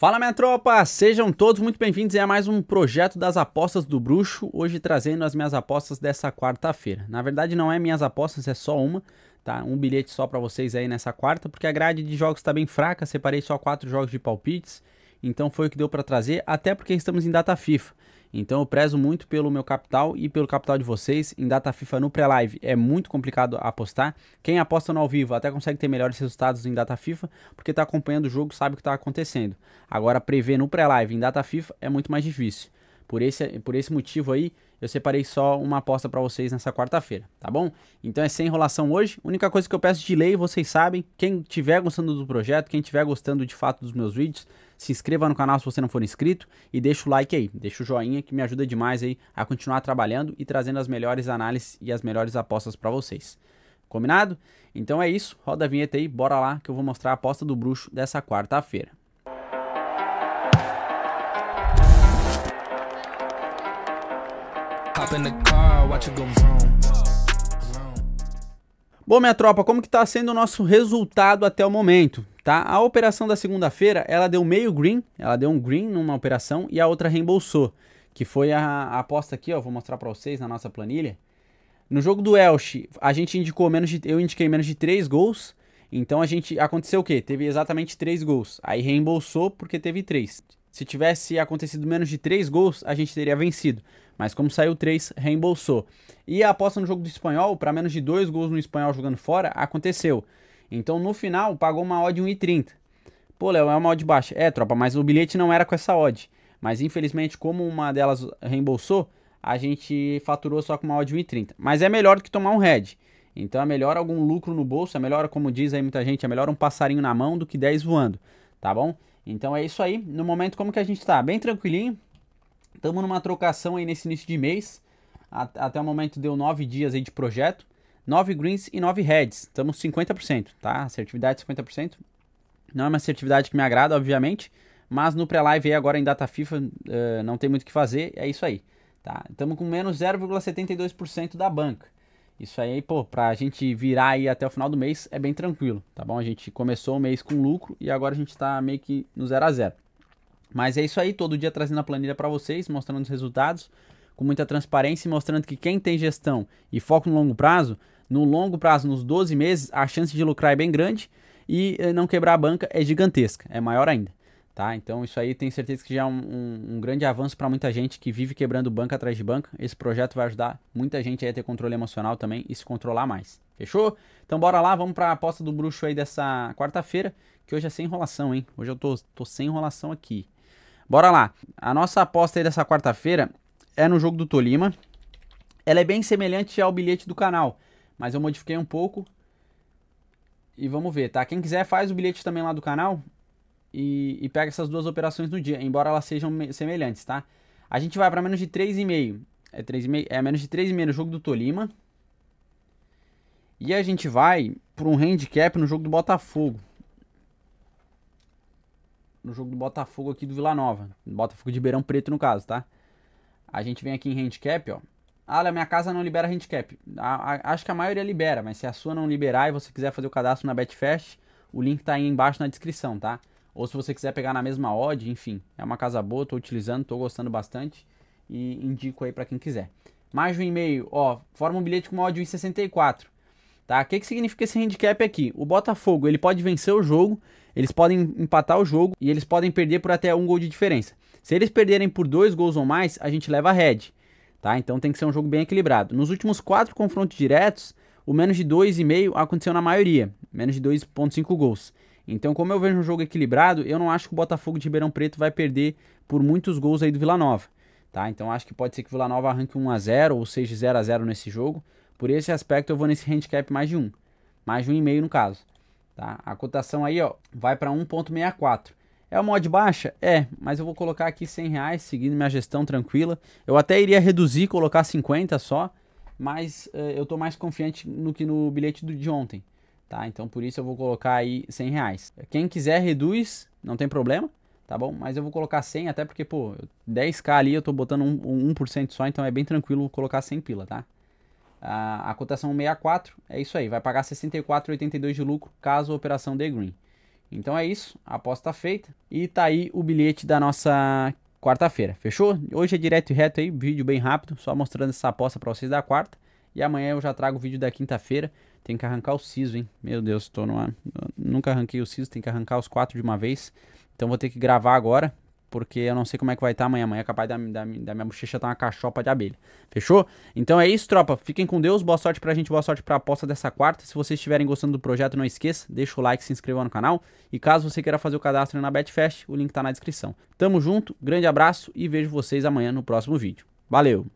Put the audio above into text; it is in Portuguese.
Fala minha tropa, sejam todos muito bem-vindos a mais um projeto das apostas do bruxo, hoje trazendo as minhas apostas dessa quarta-feira. Na verdade não é minhas apostas, é só uma, tá? Um bilhete só para vocês aí nessa quarta, porque a grade de jogos tá bem fraca, separei só quatro jogos de palpites, então foi o que deu para trazer, até porque estamos em data FIFA. Então eu prezo muito pelo meu capital e pelo capital de vocês. Em data FIFA no pré-live é muito complicado apostar. Quem aposta no ao vivo até consegue ter melhores resultados em data FIFA, porque está acompanhando o jogo, sabe o que está acontecendo. Agora prever no pré-live em data FIFA é muito mais difícil. Por esse, por esse motivo aí, eu separei só uma aposta para vocês nessa quarta-feira, tá bom? Então é sem enrolação hoje. A única coisa que eu peço de lei, vocês sabem, quem tiver gostando do projeto, quem tiver gostando de fato dos meus vídeos, se inscreva no canal se você não for inscrito e deixa o like aí, deixa o joinha que me ajuda demais aí a continuar trabalhando e trazendo as melhores análises e as melhores apostas para vocês. Combinado? Então é isso, roda a vinheta aí, bora lá que eu vou mostrar a aposta do bruxo dessa quarta-feira. Hop in the car, watch it go vroom. Bom, minha tropa, como que está sendo o nosso resultado até o momento, tá? A operação da segunda-feira, ela deu meio green, ela deu um green numa operação e a outra reembolsou, que foi a, a aposta aqui, ó, vou mostrar para vocês na nossa planilha. No jogo do Elche, a gente indicou menos de, eu indiquei menos de 3 gols, então a gente aconteceu o quê? Teve exatamente 3 gols. Aí reembolsou porque teve 3. Se tivesse acontecido menos de 3 gols, a gente teria vencido. Mas como saiu 3, reembolsou. E a aposta no jogo do espanhol, para menos de 2 gols no espanhol jogando fora, aconteceu. Então no final, pagou uma odd 1,30. Pô, Léo, é uma odd baixa. É, tropa, mas o bilhete não era com essa odd. Mas infelizmente, como uma delas reembolsou, a gente faturou só com uma odd 1,30. Mas é melhor do que tomar um head. Então é melhor algum lucro no bolso, é melhor, como diz aí muita gente, é melhor um passarinho na mão do que 10 voando, tá bom? Então é isso aí. No momento, como que a gente tá? Bem tranquilinho. Estamos numa trocação aí nesse início de mês. Até o momento deu 9 dias aí de projeto. 9 greens e 9 reds. Estamos 50%, tá? Assertividade 50%. Não é uma assertividade que me agrada, obviamente. Mas no pré-live aí agora em data FIFA uh, não tem muito o que fazer. É isso aí. Tá? Estamos com menos 0,72% da banca. Isso aí, pô, pra gente virar aí até o final do mês é bem tranquilo, tá bom? A gente começou o mês com lucro e agora a gente tá meio que no zero a zero. Mas é isso aí, todo dia trazendo a planilha para vocês, mostrando os resultados com muita transparência e mostrando que quem tem gestão e foco no longo prazo, no longo prazo, nos 12 meses, a chance de lucrar é bem grande e eh, não quebrar a banca é gigantesca, é maior ainda. Tá? Então isso aí tem certeza que já é um, um, um grande avanço para muita gente que vive quebrando banca atrás de banca. Esse projeto vai ajudar muita gente a ter controle emocional também e se controlar mais. Fechou? Então bora lá, vamos para a aposta do bruxo aí dessa quarta-feira, que hoje é sem enrolação, hein? Hoje eu tô, tô sem enrolação aqui. Bora lá. A nossa aposta aí dessa quarta-feira é no jogo do Tolima. Ela é bem semelhante ao bilhete do canal, mas eu modifiquei um pouco. E vamos ver, tá? Quem quiser faz o bilhete também lá do canal e, e pega essas duas operações no dia, embora elas sejam semelhantes, tá? A gente vai para menos de 3,5. É 3,5, é menos de 3,5 no jogo do Tolima. E a gente vai para um handicap no jogo do Botafogo. No jogo do Botafogo aqui do Vila Nova, Botafogo de Beirão Preto no caso, tá? A gente vem aqui em handicap, ó. Ah, minha casa não libera handicap. A, a, acho que a maioria libera, mas se a sua não liberar e você quiser fazer o cadastro na Betfest, o link tá aí embaixo na descrição, tá? ou se você quiser pegar na mesma odd, enfim, é uma casa boa, estou utilizando, estou gostando bastante e indico aí para quem quiser. Mais um e-mail, ó, forma um bilhete com uma odd 1,64. Tá? O que, que significa esse handicap aqui? O Botafogo, ele pode vencer o jogo, eles podem empatar o jogo e eles podem perder por até um gol de diferença. Se eles perderem por dois gols ou mais, a gente leva a head, tá? Então tem que ser um jogo bem equilibrado. Nos últimos quatro confrontos diretos, o menos de 2,5 aconteceu na maioria, menos de 2,5 gols. Então, como eu vejo um jogo equilibrado, eu não acho que o Botafogo de Ribeirão Preto vai perder por muitos gols aí do Vila Nova. Tá? Então acho que pode ser que o Vila Nova arranque 1 a 0 ou seja 0 a 0 nesse jogo. Por esse aspecto eu vou nesse handicap mais de 1, mais de 1,5 no caso, tá? A cotação aí, ó, vai para 1.64. É uma odd baixa? É, mas eu vou colocar aqui 100 reais, seguindo minha gestão tranquila. Eu até iria reduzir, colocar 50 só, mas uh, eu estou mais confiante no que no bilhete do, de ontem tá? Então por isso eu vou colocar aí 100 reais. Quem quiser reduz, não tem problema, tá bom? Mas eu vou colocar 100 até porque, pô, 10k ali eu tô botando um, um 1% só, então é bem tranquilo colocar 100 pila, tá? A, a cotação 64 é isso aí, vai pagar 64,82 de lucro caso a operação dê green. Então é isso, aposta feita e tá aí o bilhete da nossa quarta-feira, fechou? Hoje é direto e reto aí, vídeo bem rápido, só mostrando essa aposta para vocês da quarta. E amanhã eu já trago o vídeo da quinta-feira. Tem que arrancar o siso, hein? Meu Deus, tô numa... nunca arranquei o siso, tem que arrancar os quatro de uma vez. Então vou ter que gravar agora, porque eu não sei como é que vai estar tá amanhã. Amanhã é capaz da, da, da minha bochecha estar tá uma cachopa de abelha. Fechou? Então é isso, tropa. Fiquem com Deus. Boa sorte pra gente, boa sorte pra aposta dessa quarta. Se vocês estiverem gostando do projeto, não esqueça, deixa o like, se inscreva no canal. E caso você queira fazer o cadastro na Betfest, o link tá na descrição. Tamo junto, grande abraço e vejo vocês amanhã no próximo vídeo. Valeu!